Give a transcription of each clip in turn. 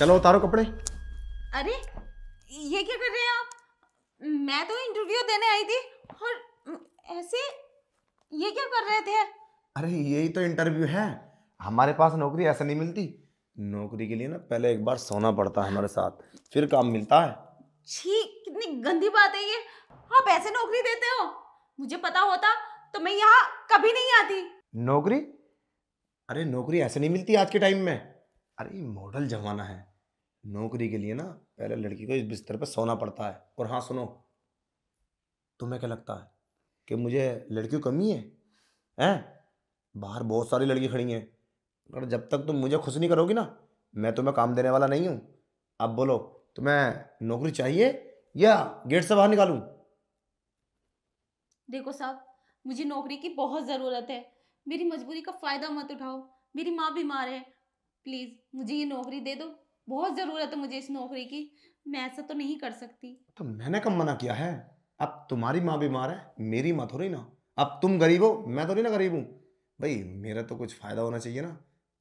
चलो उतारो कपड़े अरे ये क्या कर रहे हैं आप मैं तो इंटरव्यू देने आई थी और ऐसे ये क्या कर रहे थे अरे यही तो इंटरव्यू है हमारे पास नौकरी ऐसे नहीं मिलती नौकरी के लिए ना पहले एक बार सोना पड़ता है हमारे साथ फिर काम मिलता है छी कितनी गंदी बात है ये आप ऐसे नौकरी देते हो मुझे पता होता तो मैं यहाँ कभी नहीं आती नौकरी अरे नौकरी ऐसे नहीं मिलती आज के टाइम में अरे मॉडल जमाना है नौकरी के लिए ना पहले लड़की को इस बिस्तर पर सोना पड़ता है और हाँ सुनो तुम्हें क्या लगता है कि मुझे लड़कियों कमी है हैं बाहर बहुत सारी लड़की खड़ी हैं अगर जब तक तुम मुझे खुश नहीं करोगी ना मैं तुम्हें काम देने वाला नहीं हूँ अब बोलो तुम्हें नौकरी चाहिए या गेट से बाहर निकालूं देखो साहब मुझे नौकरी की बहुत ज़रूरत है मेरी मजबूरी का फ़ायदा मत उठाओ मेरी माँ बीमार है प्लीज़ मुझे ये नौकरी दे दो बहुत ज़रूरत है मुझे इस नौकरी की मैं ऐसा तो नहीं कर सकती तो मैंने कब मना किया है अब तुम्हारी माँ बीमार है मेरी माँ थोड़ी ना अब तुम गरीब हो मैं थोड़ी ना गरीब हूँ भाई मेरा तो कुछ फ़ायदा होना चाहिए ना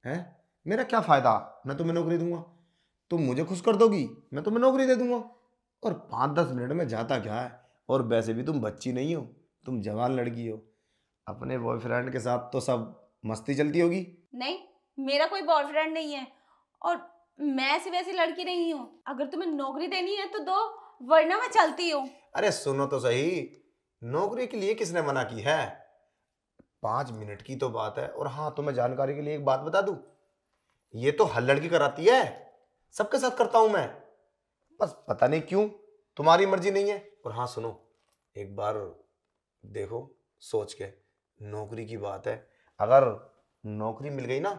है मेरा क्या फ़ायदा मैं तुम्हें नौकरी दूंगा तुम मुझे खुश कर दोगी मैं तुम्हें नौकरी दे दूंगा और पाँच दस मिनट में जाता क्या है और वैसे भी तुम बच्ची नहीं हो तुम जवान लड़की हो अपने बॉयफ्रेंड के साथ तो सब मस्ती चलती होगी नहीं मेरा कोई बॉयफ्रेंड नहीं है और मैं ऐसी वैसी लड़की नहीं हूँ अगर तुम्हें नौकरी देनी है तो दो वरना मैं चलती हूँ अरे सुनो तो सही नौकरी के लिए किसने मना की है पांच मिनट की तो बात है और हाँ तुम्हें जानकारी के लिए एक बात बता दू ये तो हर लड़की कराती है सबके साथ करता हूं मैं बस पता नहीं क्यों तुम्हारी मर्जी नहीं है और हाँ सुनो एक बार देखो सोच के नौकरी की बात है अगर नौकरी मिल गई ना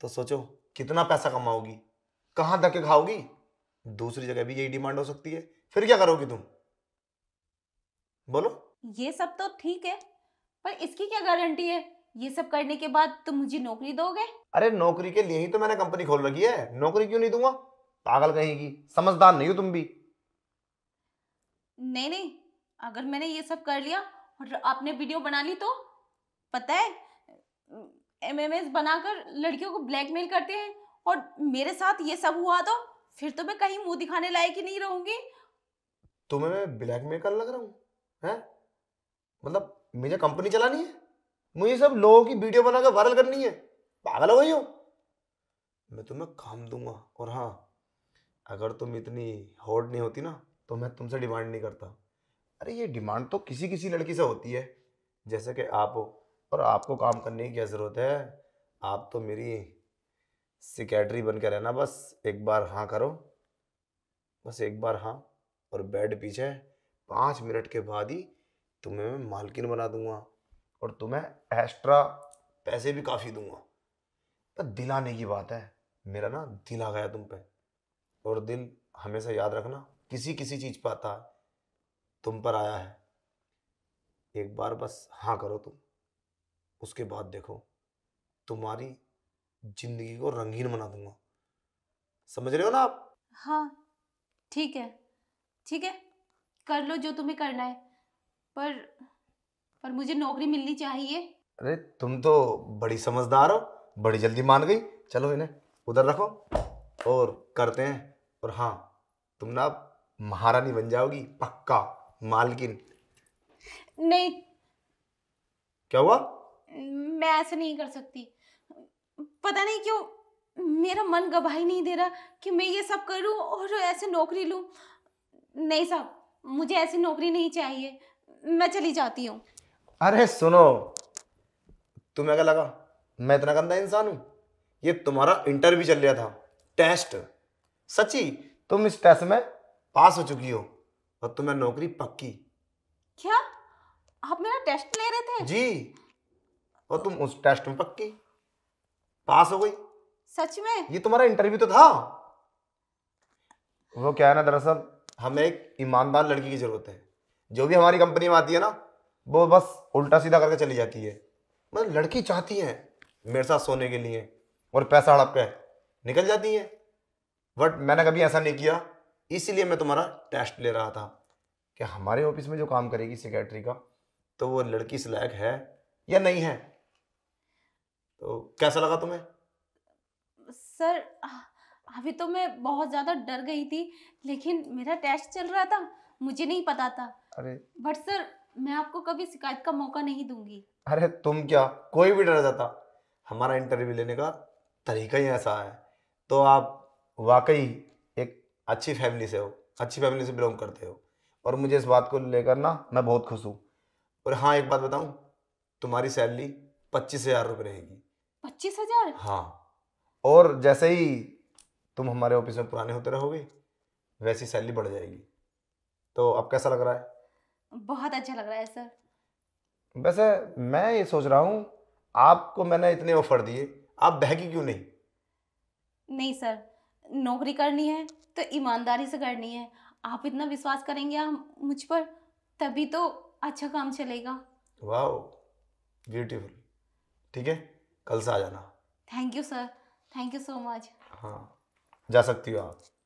तो सोचो कितना पैसा कमाओगी कहां धक्के खाओगी दूसरी जगह भी यही डिमांड हो सकती है फिर क्या करोगी तुम बोलो ये सब तो ठीक है पर इसकी क्या गारंटी है ये सब करने के बाद तुम मुझे नौकरी दोगे अरे नौकरी के लिए ही तो मैंने कंपनी खोल रखी है नौकरी क्यों नहीं दूंगा पागल कहेगी समझदार नहीं हो तुम भी नहीं नहीं अगर मैंने ये सब कर लिया और आपने वीडियो बना ली तो पता है एमएमएस बनाकर लड़कियों को ब्लैकमेल करते हैं और मेरे साथ ये सब हुआ तो फिर तो मैं कहीं मुंह दिखाने लायक ही नहीं रहूंगी तुम्हें तो मैं ब्लैकमेल कर लग रहा हूँ मतलब मुझे कंपनी चलानी है मुझे सब लोगों की वीडियो बनाकर वायरल करनी है पागल हो गई हो मैं तुम्हें काम दूंगा और हाँ अगर तुम इतनी हॉट नहीं होती ना तो मैं तुमसे डिमांड नहीं करता अरे ये डिमांड तो किसी किसी लड़की से होती है जैसे कि आप हो और आपको काम करने की क्या ज़रूरत है आप तो मेरी सिक्रेटरी बन के रहना बस एक बार हाँ करो बस एक बार हाँ और बेड पीछे पाँच मिनट के बाद ही तुम्हें मैं मालकिन बना दूंगा और तुम्हें एक्स्ट्रा पैसे भी काफ़ी दूंगा पर दिलाने की बात है मेरा ना दिल आ गया तुम पे और दिल हमेशा याद रखना किसी किसी चीज़ पर आता है तुम पर आया है एक बार बस हाँ करो तुम उसके बाद देखो तुम्हारी जिंदगी को रंगीन बना दूंगा समझ रहे हो ना आप हाँ ठीक है ठीक है कर लो जो तुम्हें करना है पर पर मुझे नौकरी मिलनी चाहिए अरे तुम तो बड़ी समझदार हो बड़ी जल्दी मान गई चलो इन्हें उधर रखो और करते हैं और हाँ तुम ना महारानी बन जाओगी पक्का मालकिन नहीं क्या हुआ मैं ऐसा नहीं कर सकती पता नहीं क्यों मेरा मन गवाही नहीं दे रहा कि मैं ये सब करूं और ऐसे नौकरी लूं नहीं साहब मुझे ऐसी नौकरी नहीं चाहिए मैं चली जाती हूं अरे सुनो तुम्हें क्या लगा मैं इतना गंदा इंसान हूं ये तुम्हारा इंटरव्यू चल रहा था टेस्ट सची तुम इस टेस्ट में पास हो चुकी हो और तुम्हें नौकरी पक्की क्या आप मेरा टेस्ट ले रहे थे जी और तुम उस टेस्ट में पक्की पास हो गई सच में ये तुम्हारा इंटरव्यू तो था वो क्या है ना दरअसल हमें एक ईमानदार लड़की की जरूरत है जो भी हमारी कंपनी में आती है ना वो बस उल्टा सीधा करके चली जाती है मतलब लड़की चाहती है मेरे साथ सोने के लिए और पैसा हड़प के निकल जाती है बट मैंने कभी ऐसा नहीं किया इसीलिए मैं तुम्हारा टेस्ट ले रहा था कि हमारे ऑफिस में जो काम करेगी सेक्रेटरी का तो वो लड़की इस लायक है या नहीं है तो कैसा लगा तुम्हें सर अभी तो मैं बहुत ज़्यादा डर गई थी लेकिन मेरा टेस्ट चल रहा था मुझे नहीं पता था अरे बट सर मैं आपको कभी शिकायत का मौका नहीं दूंगी अरे तुम क्या कोई भी डर जाता हमारा इंटरव्यू लेने का तरीका ही ऐसा है तो आप वाकई एक अच्छी फैमिली से हो अच्छी फैमिली से बिलोंग करते हो और मुझे इस बात को लेकर ना मैं बहुत खुश हूँ और हाँ एक बात बताऊँ तुम्हारी सैलरी पच्चीस हज़ार रुपये रहेगी पच्चीस हजार हाँ और जैसे ही तुम हमारे ऑफिस में पुराने होते रहोगे वैसी सैलरी बढ़ जाएगी तो अब कैसा लग रहा है बहुत अच्छा लग रहा है सर वैसे मैं ये सोच रहा हूँ आपको मैंने इतने ऑफर दिए आप बहकी क्यों नहीं नहीं सर नौकरी करनी है तो ईमानदारी से करनी है आप इतना विश्वास करेंगे आप मुझ पर तभी तो अच्छा काम चलेगा वाह ब्यूटीफुल ठीक है कल से आ जाना thank you sir thank you so much हाँ जा सकती हो आप